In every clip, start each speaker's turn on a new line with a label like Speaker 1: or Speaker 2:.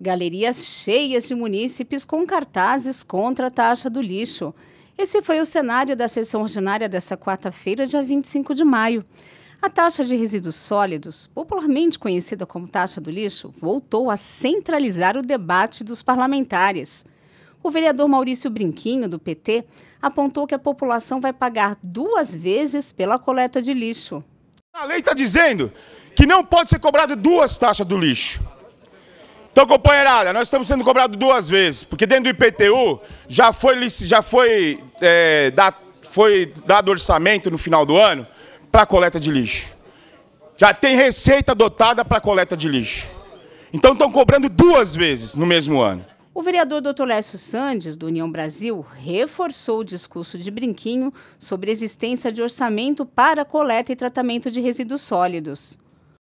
Speaker 1: Galerias cheias de munícipes com cartazes contra a taxa do lixo. Esse foi o cenário da sessão ordinária desta quarta-feira, dia 25 de maio. A taxa de resíduos sólidos, popularmente conhecida como taxa do lixo, voltou a centralizar o debate dos parlamentares. O vereador Maurício Brinquinho, do PT, apontou que a população vai pagar duas vezes pela coleta de lixo.
Speaker 2: A lei está dizendo que não pode ser cobrado duas taxas do lixo. Então, companheirada, nós estamos sendo cobrados duas vezes, porque dentro do IPTU já foi, já foi, é, dado, foi dado orçamento no final do ano para coleta de lixo. Já tem receita dotada para coleta de lixo. Então estão cobrando duas vezes no mesmo ano.
Speaker 1: O vereador Dr. Lécio Sandes, do União Brasil, reforçou o discurso de Brinquinho sobre a existência de orçamento para coleta e tratamento de resíduos sólidos.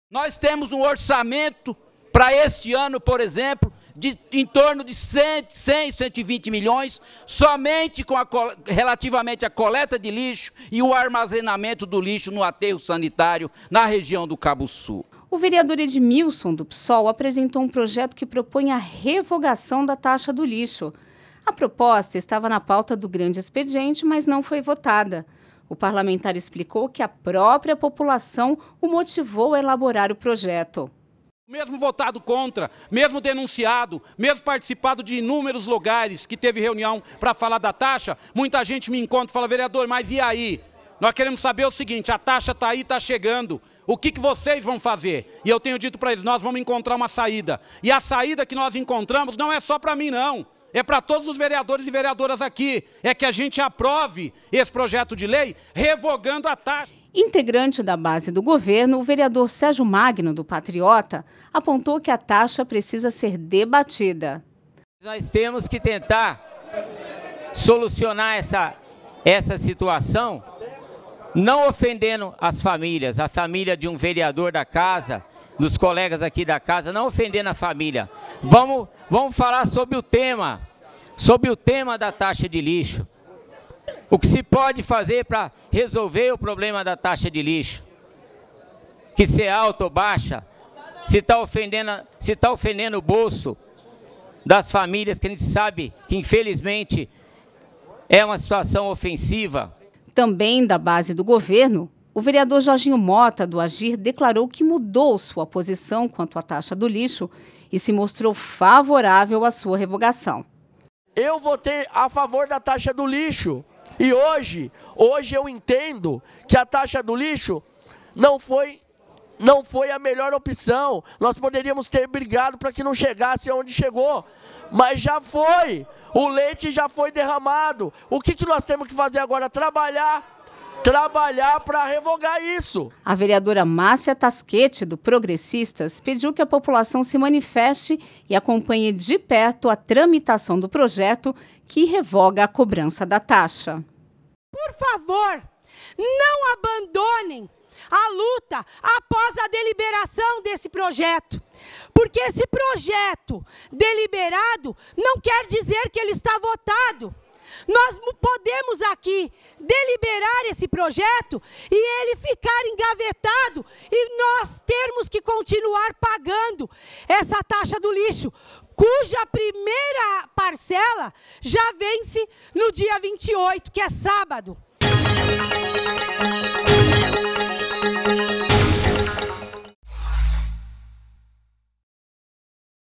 Speaker 2: Nós temos um orçamento para este ano, por exemplo, de, em torno de 100, 100, 120 milhões, somente com a, relativamente à coleta de lixo e o armazenamento do lixo no aterro sanitário na região do Cabo Sul.
Speaker 1: O vereador Edmilson do PSOL apresentou um projeto que propõe a revogação da taxa do lixo. A proposta estava na pauta do grande expediente, mas não foi votada. O parlamentar explicou que a própria população o motivou a elaborar o projeto.
Speaker 2: Mesmo votado contra, mesmo denunciado, mesmo participado de inúmeros lugares que teve reunião para falar da taxa, muita gente me encontra e fala, vereador, mas e aí? Nós queremos saber o seguinte, a taxa está aí, está chegando, o que, que vocês vão fazer? E eu tenho dito para eles, nós vamos encontrar uma saída. E a saída que nós encontramos não é só para mim, não é para todos os vereadores e vereadoras aqui, é que a gente aprove esse projeto de lei revogando a taxa.
Speaker 1: Integrante da base do governo, o vereador Sérgio Magno, do Patriota, apontou que a taxa precisa ser debatida.
Speaker 3: Nós temos que tentar solucionar essa, essa situação, não ofendendo as famílias, a família de um vereador da casa, dos colegas aqui da casa, não ofendendo a família. Vamos, vamos falar sobre o tema sobre o tema da taxa de lixo. O que se pode fazer para resolver o problema da taxa de lixo? Que se é alta ou baixa, se está ofendendo, se tá ofendendo o bolso das famílias que a gente sabe que, infelizmente, é uma situação ofensiva.
Speaker 1: Também da base do governo, o vereador Jorginho Mota, do Agir, declarou que mudou sua posição quanto à taxa do lixo e se mostrou favorável à sua revogação
Speaker 4: eu votei a favor da taxa do lixo. E hoje, hoje eu entendo que a taxa do lixo não foi não foi a melhor opção. Nós poderíamos ter brigado para que não chegasse onde chegou. Mas já foi. O leite já foi derramado. O que, que nós temos que fazer agora? Trabalhar
Speaker 1: trabalhar para revogar isso. A vereadora Márcia Tasquete, do Progressistas, pediu que a população se manifeste e acompanhe de perto a tramitação do projeto que revoga a cobrança da taxa.
Speaker 4: Por favor, não abandonem a luta após a deliberação desse projeto. Porque esse projeto deliberado não quer dizer que ele está votado. Nós podemos aqui deliberar esse projeto e ele ficar engavetado e nós termos que continuar pagando essa taxa do lixo, cuja primeira parcela já vence no dia 28, que é sábado.